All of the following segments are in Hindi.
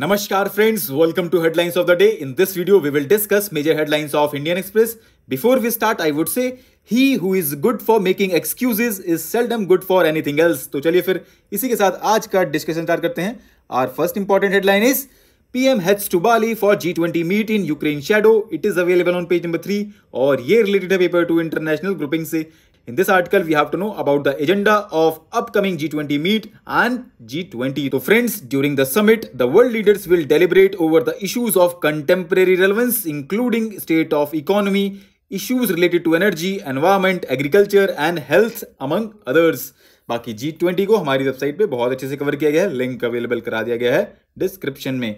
नमस्कार friends welcome to headlines of the day in this video we will discuss major headlines of Indian Express before we start I would say he who is good for making excuses is seldom good for anything else तो चलिए फिर इसी के साथ आज का डिस्कशन स्टार्ट करते हैं our first important headline is P M heads to Bali for G twenty meet in Ukraine shadow it is available on page number three और ये रिलेटेड है पेपर टू इंटरनेशनल ग्रुपिंग से In this article, we have to know about the agenda of upcoming G20 meet and G20. So friends, during the summit, the world leaders will deliberate over the issues of contemporary relevance, including state of economy, issues related to energy, environment, agriculture and health, among others. बाकी जी ट्वेंटी को हमारी वेबसाइट पे बहुत अच्छे से कवर किया गया है लिंक अवेलेबल करा दिया गया है डिस्क्रिप्शन में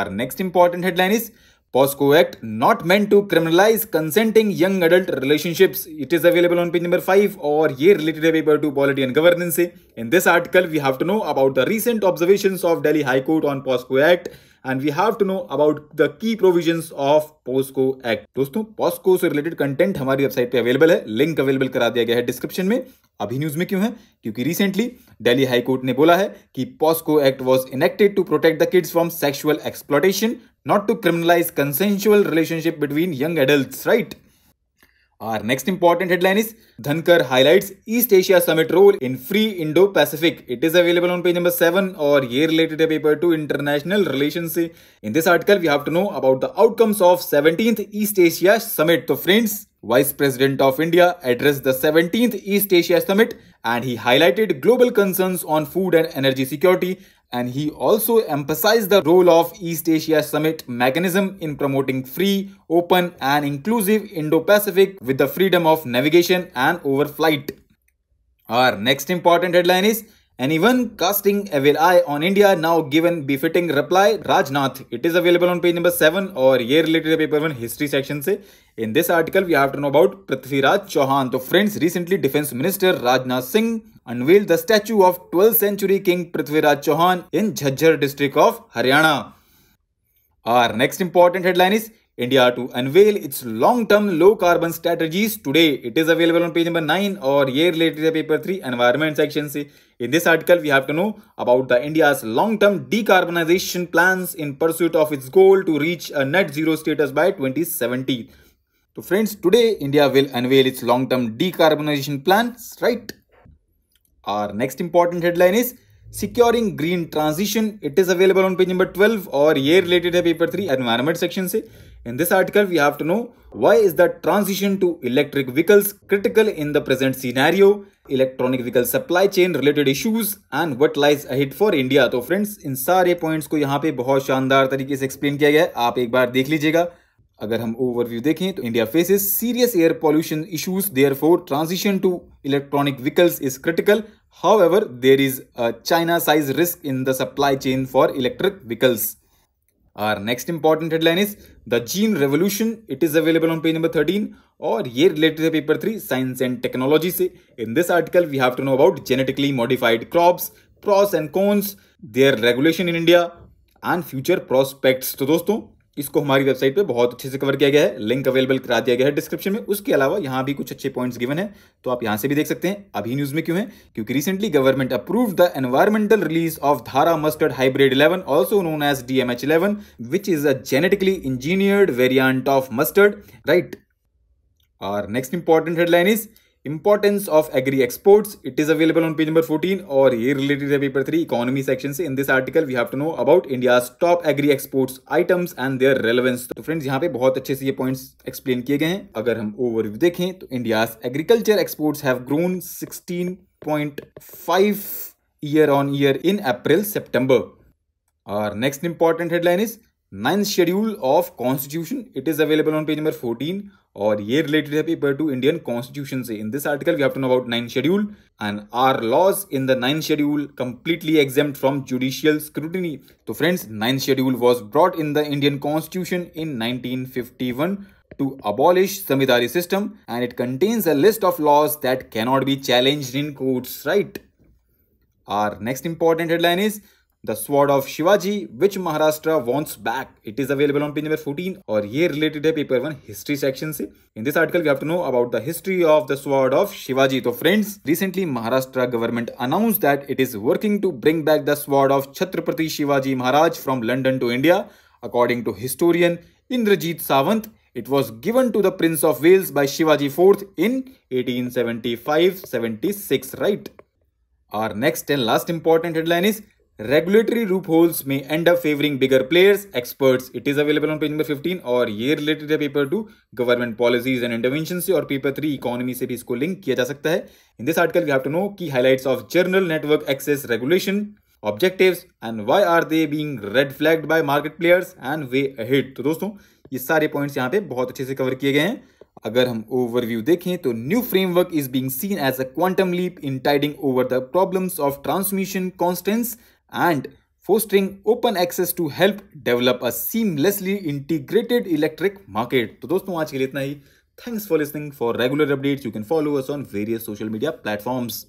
our next important headline is POSCO Act not meant to criminalize consenting young adult relationships. It is available on page number 5 or ye related paper to polity and governance. In this article, we have to know about the recent observations of Delhi High Court on POSCO Act and we have to know about the key provision of POCSO Act दोस्तों POSCO से related content हमारी website पे available है Link available करा दिया गया है description में अभी न्यूज में क्यों है क्योंकि रिसेंटली दिल्ली हाई कोर्ट ने बोला है कि POCSO Act was enacted to protect the kids from sexual exploitation not to criminalize consensual relationship between young adults, right? Our next important headline is Dhankar highlights East Asia Summit role in free Indo-Pacific. It is available on page number 7 or year related paper to international relations. In this article, we have to know about the outcomes of 17th East Asia Summit. So friends, Vice President of India addressed the 17th East Asia Summit and he highlighted global concerns on food and energy security and he also emphasized the role of East Asia Summit mechanism in promoting free, open and inclusive Indo-Pacific with the freedom of navigation and overflight. Our next important headline is Anyone casting a eye on India now given befitting reply Rajnath. It is available on page number 7 or year related paper 1 history section. Se. In this article, we have to know about Prithviraj Chauhan. So friends, recently Defense Minister Rajnath Singh unveiled the statue of 12th century King Prithviraj Chauhan in Jhajjar district of Haryana. Our next important headline is India to unveil its long-term low-carbon strategies today. It is available on page number 9 or year later paper 3 environment section. In this article, we have to know about the India's long-term decarbonization plans in pursuit of its goal to reach a net zero status by 2070. So friends, today India will unveil its long-term decarbonization plans, right? Our next important headline is securing green transition. It is available on page number 12 or year related to paper 3 environment section Se. In this article, we have to know why is the transition to electric vehicles critical in the present scenario, electronic vehicle supply chain related issues and what lies ahead for India. So friends इन सारे points को यहाँ पे बहुत शानदार तरीके से explain किया गया है आप एक बार देख लीजिएगा अगर हम ओवरव्यू देखें तो India faces serious air pollution issues therefore transition to electronic vehicles is critical However, there is a China-size risk in the supply chain for electric vehicles. Our next important headline is The Gene Revolution. It is available on page number 13 or here related to paper 3 Science and Technology से. In this article, we have to know about genetically modified crops, pros and cons, their regulation in India and future prospects. So, friends. इसको हमारी वेबसाइट पे बहुत अच्छे से कवर किया गया है लिंक अवेलेबल करा दिया गया है डिस्क्रिप्शन में उसके अलावा यहाँ भी कुछ अच्छे पॉइंट्स गिवन है तो आप यहाँ से भी देख सकते हैं अभी न्यूज में क्यों है क्योंकि recently government approve the environmental release of Dhara mustard hybrid eleven also known as D M H eleven which is a genetically engineered variant of mustard right और next important headline is importance of agri exports it is available on page number 14 और ये रिलेटेड है पेपर थ्री इकोनॉमी सेक्शन से in this article we have to know about India top agri exports items and their relevance तो फ्रेंड्स यहाँ पे बहुत अच्छे से ये पॉइंट्स एक्सप्लेन किए गए हैं अगर हम ओवरव्यू देखें तो India agriculture exports have grown sixteen point five year on year in April September और next important headline is ninth schedule of constitution it is available on page number fourteen और ये रिलेटेड है पेपर टू इंडियन कॉन्स्टिट्यूशन से in this article we have to know about nine schedule and are laws in the nine schedule completely exempt from judicial scrutiny तो friends nine schedule was brought in the Indian constitution in 1951 to abolish samvidhari system and it contains a list of laws that cannot be challenged in courts right our next important headline is the Sword of Shivaji, which Maharashtra wants back. It is available on page number 14 और ये related paper 1 history section से. In this article we have to know about the history of the Sword of Shivaji. तो friends, recently Maharashtra government announced that it is working to bring back the Sword of Chhatrapati Shivaji Maharaj from London to India. According to historian Indrajit Savant, it was given to the Prince of Wales by Shivaji IV in 1875-76, right? Our next and last important headline is regulatory loopholes में end of favouring bigger players experts it is available on page number 15 और ये रिलेटेड है paper two government policies and intervention से और पेपर थ्री इकोनॉमी से भी इसको लिंक किया जा सकता है in this article have to know key highlights of general network access regulation objectives and why are they being red flagged by market players and way ahead तो दोस्तों ये सारे पॉइंट्स यहाँ पे बहुत अच्छे से कवर किए गए हैं अगर हम ओवरव्यू देखें तो new framework is being seen as a quantum leap in tiding over the problems of transmission constraints and fostering open access to help develop a seamlessly integrated electric market. So, friends, for के लिए इतना Thanks for listening. For regular updates, you can follow us on various social media platforms.